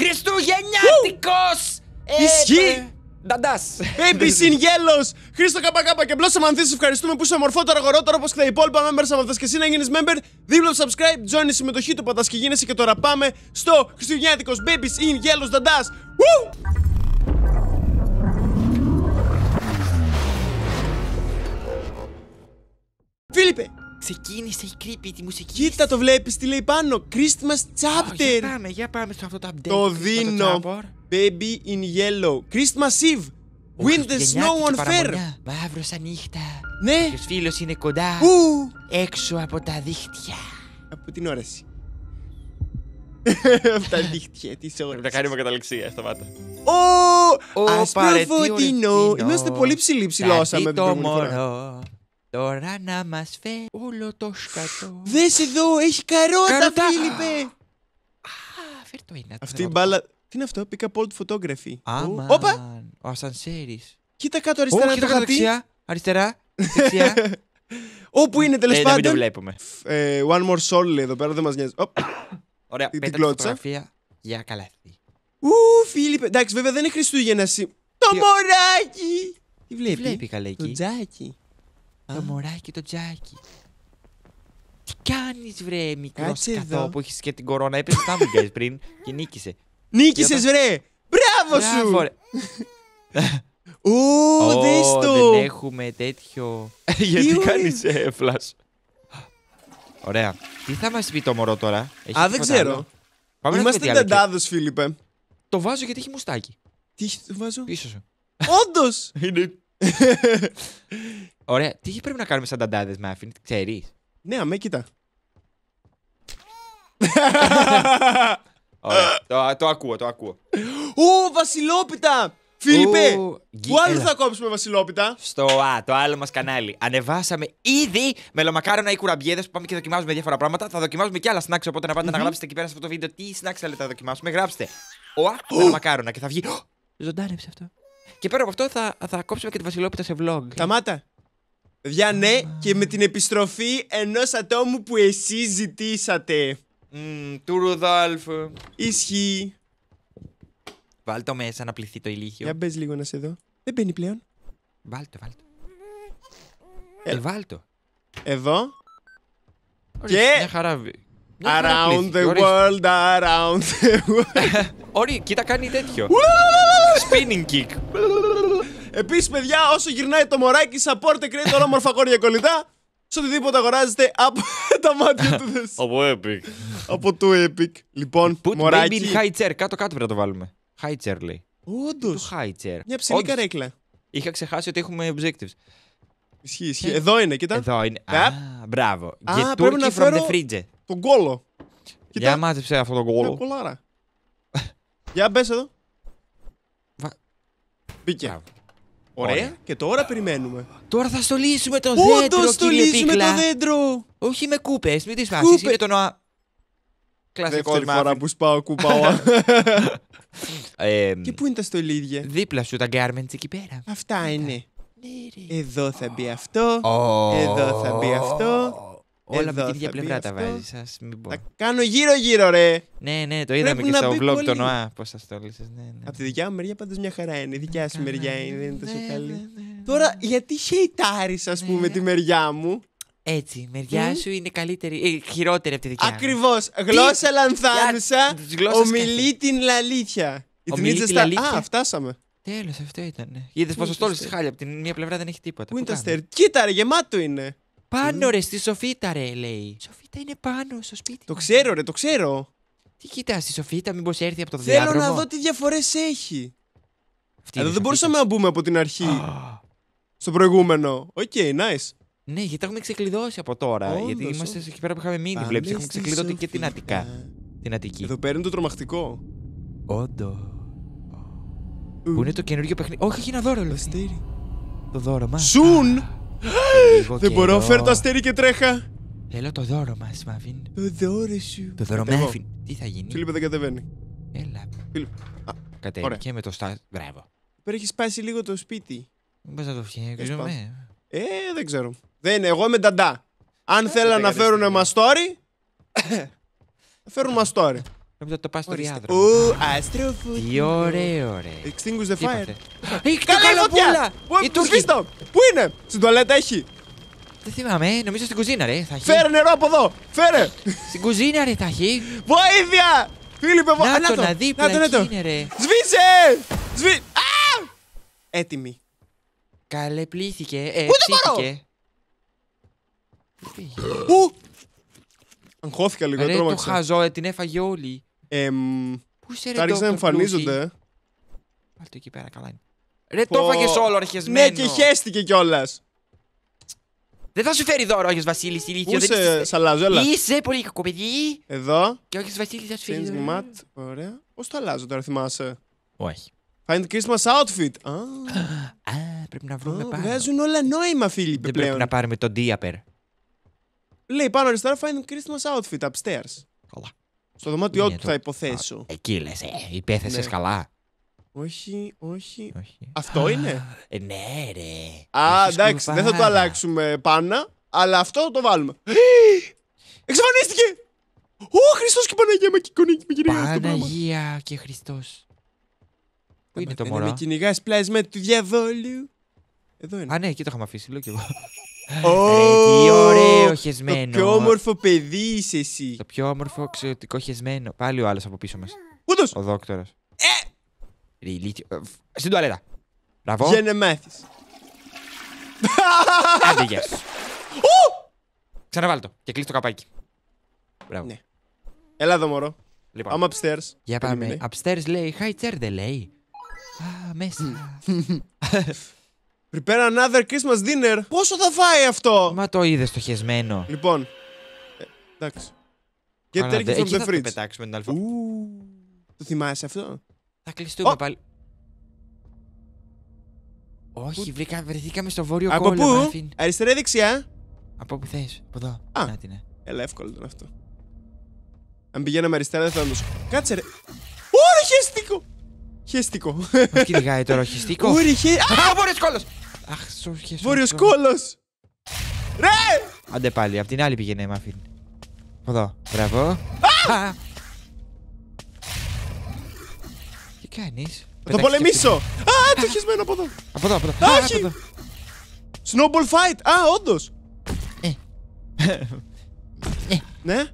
Χριστουγεννιάτικο! Ε, Ισχύει! Ε, Νταντάς! Baby in yellows! Χρήστο καπακάπα και μπλό αμανθής, ευχαριστούμε που είσαι μορφότερο γορότερο όπως και τα υπόλοιπα members αμανθά και εσύ να γίνεις member. Δίπλα subscribe, join η συμμετοχή του πατάς και γίνεσαι και τώρα πάμε στο Χριστουγεννιάτικος Baby in yellows Νταντά! Φίλιππε, Ξεκίνησε η creepy τη μουσική. Κοίτα το βλέπεις τι λέει πάνω. Christmas chapter. Oh, για πάμε, για πάμε στο αυτό το update. Το δίνω. Baby in yellow. Christmas Eve. the snow on fair. Μαύρο σαν Ναι. Και ο φίλος είναι κοντά. Ου. Έξω από τα δίχτυα. Από την όραση. από τα δίχτυα της όραση. Πρέπει να κάνουμε καταληξία. Σταμάτα. Ω! Ασπροφωτεινό. Είμαστε πολύ ψηλοί ψηλόσαμε. Το μωρό. Τώρα να μας φέρει όλο το σκατό. Δες εδώ, έχει καρότα, καρότα. Φίλιππε. Α, φέρ το ένα. Αυτή η μπάλα... Τι είναι αυτό, pick up old photography. Άμαν, Όπα. ο ασανσέρης. Κοίτα κάτω αριστερά, oh, κοίτα κάτω δεξιά. Αριστερά, δεξιά. Όπου είναι τέλος ε, πάντων. Δεν το βλέπουμε. Ε, one more soul εδώ πέρα, δεν μας νοιάζει. Ωραία, την κλώτσα. Για καλά. Ου, Φίλιππε. Εντάξει, βέβαια δεν είναι Χριστούγεννα. Το μωράκι. Τι βλέπει. Βλέπει καλέκι. Το τζάκι. Το μωράκι το τζάκι. Τι κάνεις, βρε, μικρό σκατό που έχεις και την κορώνα. Έπεσε τα πριν και νίκησε. Νίκησες, βρε! Μπράβο σου! Ου, δες το! Δεν έχουμε τέτοιο... Γιατί κάνεις εφλάς; Ωραία. Τι θα μας πει το μωρό τώρα. Α, δεν ξέρω. Πάμε Είμαστε τεντάδος, Φίλιππε. Το βάζω γιατί έχει μουστάκι. Τι έχει, το βάζω. Πίσω σου. Όντως! Είναι Ωραία. Τι πρέπει να κάνουμε σαν ταντάδες με τι ξέρεις. Ναι, αμέ, κοίτα. Ωραία. Το, το ακούω, το ακούω. Ω, Βασιλόπιτα! Φίλιππε, που άλλο θα κόψουμε Βασιλόπιτα. Στο Α, το άλλο μας κανάλι. Ανεβάσαμε ήδη μελομακάρονα ή κουραμπιέδες που πάμε και δοκιμάζουμε διάφορα πράγματα. Θα δοκιμάζουμε και άλλα snacks. Οπότε να πατε να γράψετε εκεί πέρα σε αυτό το βίντεο τι snacks θέλετε να δοκιμάσουμε. Γράψτε. Ο Α, μελομακάρονα και θα βγει. Ζωντάνεψε αυτό. Και πέρα από αυτό θα, θα κόψουμε και τη Βασιλόπιτα σε vlog. Τα Παιδιά, ναι, και με την επιστροφή ενός ατόμου που εσύ ζητήσατε. του Ρουδάλφ. Ισχύει. Βάλ το μέσα να πληθεί το ηλίχιο. Για μπες λίγο να σε δω. Δεν μπαίνει πλέον. Βάλ το, βάλ το. Ε, ε, βάλ το. Εδώ. και. Μια χαρά. around the world, around the world. Ωρί, κοίτα κάνει τέτοιο. Spinning kick. Επίσης, παιδιά, όσο γυρνάει το μωράκι, support creator όμορφα κόρια κολλητά. Σε οτιδήποτε αγοράζετε από τα μάτια του δες. Από Epic. από το Epic. Λοιπόν, Put μωράκι. Put high chair. Κάτω-κάτω πρέπει να το βάλουμε. High chair λέει. Όντως. high chair. Μια ψηλή καρέκλα. Είχα ξεχάσει ότι έχουμε objectives. Ισχύει, ισχύει. Ε. Εδώ είναι, κοιτά. Εδώ είναι. Α, μπράβο. Α, πρέπει να φέρω τον κόλο. Για μάτσεψε αυτό τον κόλο. Για μπες εδώ. Μπήκε. Ωραία. Ωραία. Και τώρα περιμένουμε. Τώρα θα στολίσουμε το δέντρο. Πού στολίσουμε το δέντρο. Όχι με κούπες, μην τις φάσει. Είναι το νοα. Κλασικό Δεύτερη φορά που σπάω κουπάω. Ε, και πού είναι τα στολίδια. Δίπλα σου τα garments εκεί πέρα. Αυτά είναι. Ναι, εδώ θα μπει αυτό. Εδώ θα μπει αυτό. Όλα από την ίδια πλευρά τα βάζει. Σα μην πω. Τα κάνω γύρω-γύρω, ρε. Ναι, ναι, το είδαμε και στο vlog ΟΑ. Πώς σας το έλεγε. Ναι, ναι. Από τη δικιά μου μεριά πάντως μια χαρά είναι. Η δικιά σου μεριά είναι, δεν είναι τόσο ναι, καλή. Ναι, Τώρα, γιατί χαιτάρει, α πούμε, τη μεριά μου. Έτσι, η μεριά σου είναι καλύτερη, ε, χειρότερη από τη δικιά Ακριβώ. Γλώσσα λανθάνουσα, ομιλεί την αλήθεια. Η την Α, φτάσαμε. Τέλος, αυτό ήταν. Είδε πόσο της χάλια από την μία πλευρά δεν έχει τίποτα. Πού είναι το γεμάτο είναι. Πάνω ρε στη σοφίτα ρε λέει. Σοφίτα είναι πάνω στο σπίτι. Το ξέρω ρε, το ξέρω. Τι κοιτάς τη σοφίτα, μήπως έρθει από το Θέλω διάδρομο. Θέλω να δω τι διαφορές έχει. Αυτή Αλλά δεν μπορούσαμε να μπούμε από την αρχή. Στο προηγούμενο. Οκ, nice. Ναι, γιατί τα έχουμε ξεκλειδώσει από τώρα. γιατί είμαστε εκεί πέρα που είχαμε μείνει. Βλέπεις, έχουμε ξεκλειδώσει και την Αττικά. Την Αττική. Εδώ πέρα είναι το τρομακτικό. Όντως. Που είναι το καινούργιο παιχνίδι. Όχι, έχει ένα δώρο, Το δώρο μας. Σουν! Δεν μπορώ, Φέρ' το αστέρι και τρέχα. Θέλω το δώρο μας, Μαύιν. Το δώρο σου. Το δώρο Μαύιν. Τι θα γίνει. Φίλιππ δεν κατεβαίνει. Έλα. Φίλιπ. Κατέβηκε με το στά. Μπράβο. Τώρα έχει σπάσει λίγο το σπίτι. Μπα να το φτιάξουμε. Ναι. Ε, δεν ξέρω. Δεν είναι, εγώ είμαι ταντά. Αν ε, θέλανε να φέρουν μαστόρι, φέρουν μαστόρι. Νομίζω ότι το πάει στο διάδρομο. Ου, αστροφού. Τι ωραίο, ωραίο. Extinguish the fire. Καλά καλά φωτιά. Η Τουρκίστο. Πού είναι, στην τουαλέτα έχει. Δεν θυμάμαι, ε, νομίζω στην κουζίνα, ρε. Θα Φέρε νερό από εδώ. Φέρε. στην κουζίνα, ρε, θα έχει. Βοήθεια! Φίλιππε, βοήθεια. Να το, να δει, να το, ρε. Σβήσε! Σβή... Α! Έτοιμη. Καλεπλήθηκε, πλήθηκε. Πού το πάρω! Πού! Αγχώθηκα λίγο, τρόμαξα. Ρε, το χαζό, ε, την έφαγε όλη. Εμ, Πού είσαι, Άρχισε να εμφανίζονται. Πάλι το εκεί πέρα, καλά είναι. Ρε, το έφαγες όλο αρχισμένο. Ναι, και χέστηκε κιόλας. Δεν θα σου φέρει δώρο, όχι Βασίλης, ηλίθιο. Πού είσαι, σαλάζω, έλα. Είσαι πολύ κακό παιδί. Εδώ. Και όχι Βασίλη, θα σου φέρει. δώρο. mat, ωραία. Πώς το αλλάζω τώρα, θυμάσαι. Όχι. Find Christmas outfit. Α, ah. ah, πρέπει να βρούμε ah, πάνω. Βγάζουν όλα νόημα, φίλοι. Δεν πρέπει να πάρουμε τον Diaper. Λέει πάνω αριστερά, find Christmas outfit upstairs. Στο δωμάτιό ναι, του, θα υποθέσω. Εκεί λες, ε, υπέθεσες ναι. καλά. Όχι, όχι. Αυτό είναι. Ε, ναι, ρε. Α, εντάξει, δεν θα το αλλάξουμε πάνω, αλλά αυτό το βάλουμε. Εξαφανίστηκε! Ο Χριστός και Παναγία με και με κυνηγάει το πράγμα. Παναγία και Χριστός. Πού ε, είναι το ε, ναι, μωρό. Με κυνηγάς πλάσμα του διαβόλου. Εδώ είναι. Α, ναι, εκεί το είχαμε αφήσει, λέω κι εγώ. Oh, τι ωραίο χεσμένο. Το πιο όμορφο παιδί είσαι εσύ. Το πιο όμορφο ξεωτικό χεσμένο. Πάλι ο άλλος από πίσω μας. Ούτως. Ο δόκτωρος. Ε! Ριλίτιο. Ε, στην τουαλέτα. Μπράβο. Για να μάθεις. Άντε γεια σου. Ξαναβάλω το και κλείσω το καπάκι. Μπράβο. Ναι. Έλα εδώ μωρό. Λοιπόν. I'm upstairs. Για πάμε. Upstairs λέει. high chair δεν λέει. Α, μέσα. Prepare another Christmas dinner. Πόσο θα φάει αυτό. Μα το είδες χεσμένο. Λοιπόν. Ε, εντάξει. Και turkey from the fridge. Θα πετάξουμε την αλφα. Το θυμάσαι αυτό. Θα κλειστούμε πάλι. Όχι, βρήκα, βρεθήκαμε στο βόρειο κόλλο. Από πού? Αριστερά ή δεξιά. Από όπου θες. Από εδώ. Α, Να, την, έλα εύκολο ήταν αυτό. Αν πηγαίναμε αριστερά δεν θα ήταν Κάτσε ρε. Ωραία, χεστικό. Χεστικό. Κυνηγάει τώρα χεστικό. Ωραία, χεστικό. Α, μωρέ, κόλλος. Αχ, σοφιέ. Βόρειος κόλος! Ρε! Άντε πάλι, απ' την άλλη πήγαινε, η μαφίν. Εδώ, μπράβο. Α! Τι κάνεις. Θα το πολεμήσω! Α, το έχεις από εδώ. Από εδώ, από εδώ. Όχι! Snowball fight! Α, όντως! Ε. Ε. Ναι.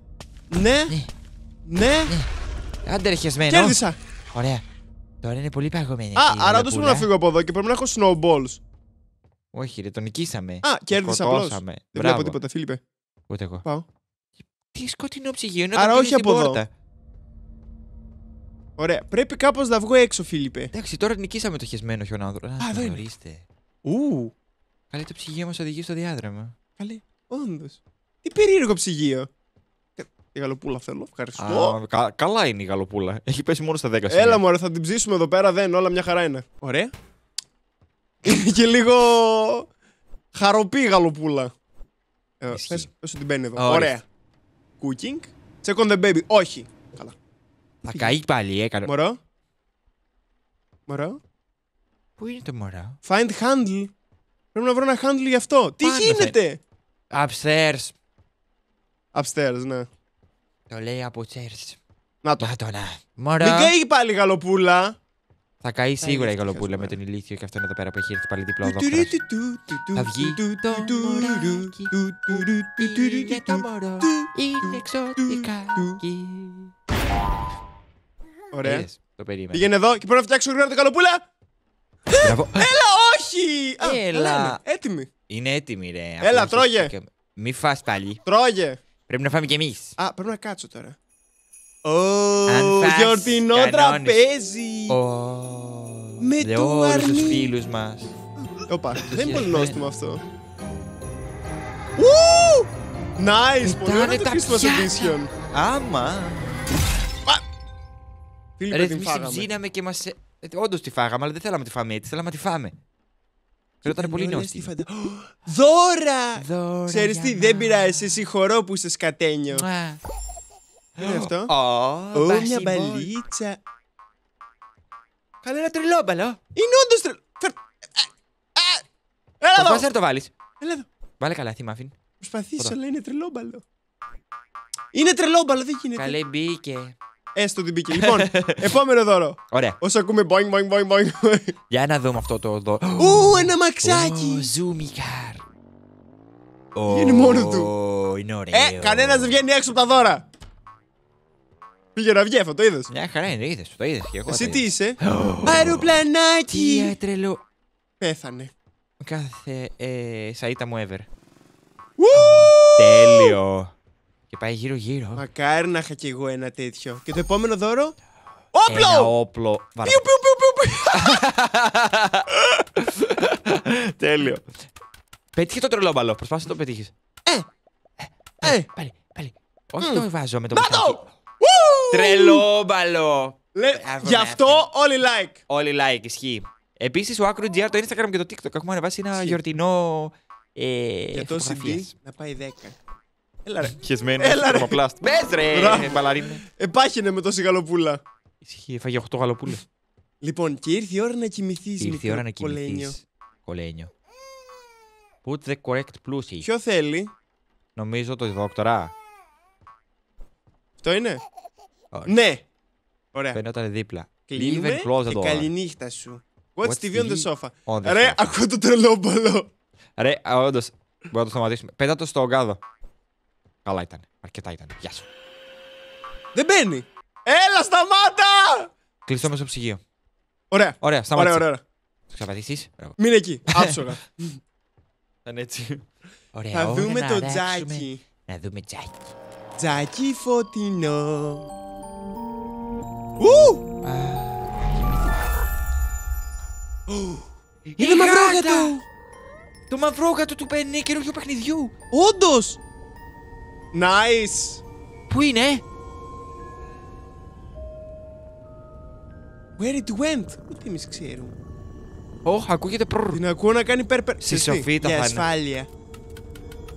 Ναι. Ε. Ναι. Άντε χεσμένο. Κέρδισα. Ωραία. Τώρα είναι πολύ παγωμένη. Α, άρα όντως πρέπει να φύγω από εδώ και πρέπει να έχω snowballs. Όχι, ρε, τον νικήσαμε. Α, κέρδισα απλώ. Δεν βλέπω τίποτα, Φίλιππε. Ούτε εγώ. Πάω. Τι σκοτεινό ψυγείο, Άρα όχι από πόρτα. εδώ. Ωραία, πρέπει κάπως να βγω έξω, Φίλιππε. Εντάξει, τώρα νικήσαμε το χεσμένο χιονάδρο. Α, δεν είναι. Ου. Καλή το ψυγείο μας οδηγεί στο διάδραμα. Καλή, όντως. Τι περίεργο ψυγείο. Ε, η γαλοπούλα θέλω, ευχαριστώ. Α, κα, καλά είναι η γαλοπούλα. Έχει πέσει μόνο στα 10 σημεία. Έλα, μου, θα την ψήσουμε εδώ πέρα, δεν, όλα μια χαρά είναι. Ωραία. Είναι και λίγο χαροπή γαλοπούλα. Θες ε, πες, ότι μπαίνει εδώ. Ωραία. Cooking. Check on the baby. Όχι. Καλά. Θα καεί πάλι, έκανε. Μωρό. Μωρό. Πού είναι το μωρό. Find handle. Πρέπει να βρω ένα handle γι' αυτό. Τι γίνεται. Upstairs. Upstairs, ναι. Το λέει από upstairs. Να το. Να το, να. Μωρό. Μην καεί πάλι γαλοπούλα. Θα καεί σίγουρα η γαλοπούλα με τον ηλίθιο και αυτό εδώ πέρα που έχει έρθει πάλι διπλό Θα βγει το μωράκι το μωρό, είναι εξωτικάκι. Ωραία. Το περίμενα. Πήγαινε εδώ και πρέπει να φτιάξω γρήγορα την καλοπούλα. Έλα, όχι! Έλα. Έτοιμη. Είναι έτοιμη, ρε. Έλα, τρώγε. Μη φας πάλι. Τρώγε. Πρέπει να φάμε κι εμείς. Α, πρέπει να κάτσω τώρα. Oh, γιορτινό τραπέζι! Oh, με το όλους τους φίλους μας. Όπα, δεν είναι πολύ νόστιμο ναι. αυτό. Nice! Πολύ ωραίο το Christmas Edition. Άμα. Φίλοι, Ρε, την φάγαμε. και μας... Ε, όντως τη φάγαμε, αλλά δεν θέλαμε να τη φάμε έτσι, θέλαμε να τη φάμε. Ρε, ήταν πολύ νόστιμο. Δώρα! Ξέρεις τι, δεν πειράζει, συγχωρώ που είσαι σκατένιο είναι αυτό. Ω, μια μπαλίτσα. Καλά ένα τρελόμπαλο. Είναι όντως τρελό. Έλα εδώ. Προσπάθησε το βάλεις. Έλα εδώ. Βάλε καλά αφήν. Προσπαθήσω, αλλά είναι τρελόμπαλο. Είναι τρελόμπαλο, δεν γίνεται. Καλέ μπήκε. Έστω την μπήκε. Λοιπόν, επόμενο δώρο. Ωραία. Όσο ακούμε boing, boing, boing, boing. Για να δούμε αυτό το δώρο. Ου, ένα μαξάκι. Ζουμι καρ. Είναι μόνο του. Είναι ωραίο. Ε, κανένας δεν βγαίνει έξω από τα δώρα. Πήγε να βγει αυτό, το είδες. Μια χαρά είναι, είδες, Το είδες και εγώ. Εσύ τι είσαι. Αεροπλανάκι! Τρελό. Πέθανε. Κάθε ε, σαΐτα μου ever. Τέλειο. Και πάει γύρω-γύρω. Μακάρι να είχα κι εγώ ένα τέτοιο. Και το επόμενο δώρο. Όπλο! Ένα όπλο. Πιου, Πιου, πιου, πιου, πιου. Τέλειο. Πέτυχε το τρελόμπαλο. Προσπάθησε να το πετύχεις. Ε ε, ε! ε! Πάλι, πάλι. Όχι, το βάζω με το Τρελόμπαλο. γι' αυτό όλοι like. Όλοι like, ισχύει. Επίσης, ο Άκρο GR, το Instagram και το TikTok έχουμε ανεβάσει ένα γιορτινό. Ε, Για το CD να πάει 10. Έλα ρε. Χεσμένο. Έλα ρε. Πες ρε. Μπαλαρίνα. με τόση γαλοπούλα. Ισχύει, έφαγε 8 γαλοπούλες. Λοιπόν, και ήρθε η ώρα να κοιμηθείς. Ήρθε η ώρα να κοιμηθείς. Κολένιο. Put the correct plus. Ποιο θέλει. Νομίζω το δοκτορά. Αυτό είναι. Ναι. Ωραία. Φαίνονταν δίπλα. Κλείνουμε και door. καληνύχτα σου. What's, What's TV on the sofa. Ρε, ναι. ακούω το τρελό μπαλό Ρε, όντως. Μπορούμε να το σταματήσουμε. Πέτα το στο ογκάδο. Καλά ήταν. Αρκετά ήταν. Γεια σου. Δεν μπαίνει. Έλα, σταμάτα! Κλειστό μέσα στο ψυγείο. Ωραία. Ωραία, σταμάτα. Ωραία, ωραία. Θα ξαπατήσει. Μην εκεί. Άψογα. Ήταν έτσι. Ωραία, θα δούμε το τζάκι. Να δούμε τζάκι τζάκι φωτεινό. Ου! Είναι μαυρόγατο! Το μαυρόγατο του παινί καινούργιου παιχνιδιού! Όντως! Nice! Πού είναι? Where it went! Ούτε εμείς ξέρουμε. Ωχ, ακούγεται Την ακούω να κάνει περπερ. Στη τα φάνε. Για ασφάλεια.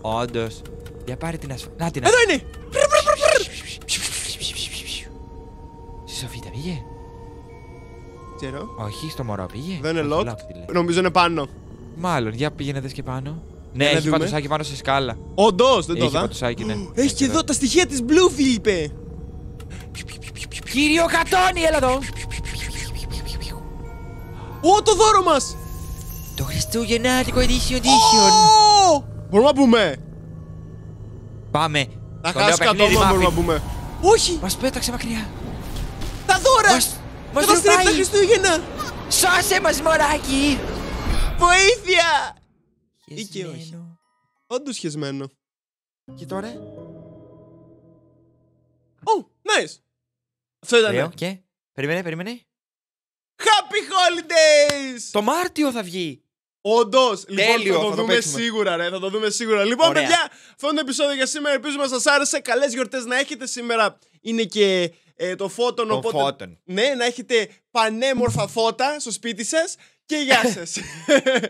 Όντως. Για πάρε την Να την Εδώ είναι! Στη σοφίτα πήγε. Ξέρω. Όχι, στο μωρό πήγε. Δεν είναι lock. Νομίζω είναι πάνω. Μάλλον, για πήγαινε και πάνω. Ναι, έχει πατουσάκι πάνω σε σκάλα. Όντως, δεν το δα. Έχει ναι. Έχει και εδώ τα στοιχεία της Bluefield, είπε. Κύριο Κατώνη, έλα εδώ. Ω, το δώρο μας! Το Χριστούγεννατικο Edition Edition. Μπορούμε να πούμε. Πάμε. Θα χάσει κατ' μπορούμε να πούμε. Όχι! Μας πέταξε μακριά. Τα δώρα! Μας δεν τα Χριστούγεννα! Σώσε μας, μωράκι! Βοήθεια! Ή και όχι. Όντως χεσμένο. Και τώρα. Ω, oh, nice! Αυτό ήταν. και. Περιμένε, περιμένε. Happy Holidays! Το Μάρτιο θα βγει! Όντως, λοιπόν, θα το, θα δούμε σίγουρα, ρε. Θα το δούμε σίγουρα. Λοιπόν, παιδιά, αυτό είναι το επεισόδιο για σήμερα. Ελπίζω να σας άρεσε. Καλές γιορτές να έχετε σήμερα. Είναι και ε, το φώτον. Ναι, να έχετε πανέμορφα φώτα στο σπίτι σας. Και γεια σας.